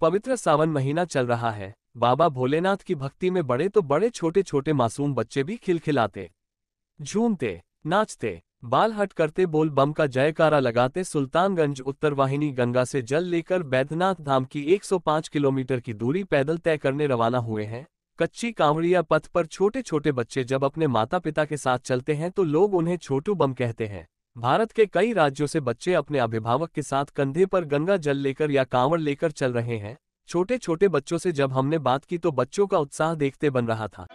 पवित्र सावन महीना चल रहा है बाबा भोलेनाथ की भक्ति में बड़े तो बड़े छोटे छोटे मासूम बच्चे भी खिलखिलाते झूमते नाचते बाल हट करते बोल बम का जयकारा लगाते सुल्तानगंज उत्तर वाहिनी गंगा से जल लेकर बैद्यनाथ धाम की 105 किलोमीटर की दूरी पैदल तय करने रवाना हुए हैं कच्ची कांवड़िया पथ पर छोटे छोटे बच्चे जब अपने माता पिता के साथ चलते हैं तो लोग उन्हें छोटू बम कहते हैं भारत के कई राज्यों से बच्चे अपने अभिभावक के साथ कंधे पर गंगा जल लेकर या कांवड़ लेकर चल रहे हैं छोटे छोटे बच्चों से जब हमने बात की तो बच्चों का उत्साह देखते बन रहा था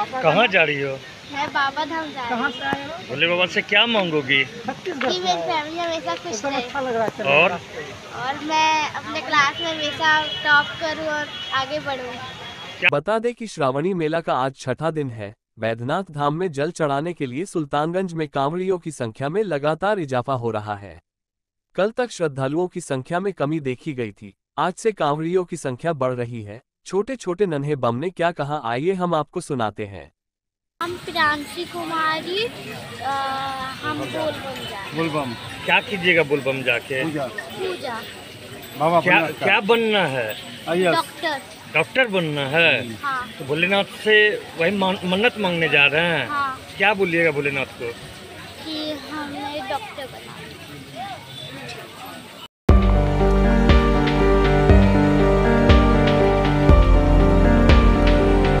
कहाँ जा रही हो मैं बाबा धाम जा रही हूँ भोले बाबा से क्या मांगोगी और मैं अपने क्लास में हमेशा टॉप करूँ और आगे बढ़ू बता दे कि श्रावणी मेला का आज छठा दिन है वैद्यनाथ धाम में जल चढ़ाने के लिए सुल्तानगंज में कांवड़ियों की संख्या में लगातार इजाफा हो रहा है कल तक श्रद्धालुओं की संख्या में कमी देखी गई थी आज से कांवड़ियों की संख्या बढ़ रही है छोटे छोटे नन्हे बम ने क्या कहा आइए हम आपको सुनाते हैं हम प्रांसी कुमारी आ, हम बोलबम बोलबम क्या कीजिएगा बुलबम जाके पूजा बाबा क्या क्या बनना है हाँ, डॉक्टर डॉक्टर बनना है हम्म। हाँ। तो भोलेनाथ से वही मन्नत मांगने जा रहे हैं हाँ। क्या बोलिएगा भोलेनाथ को कि हमें डॉक्टर बनना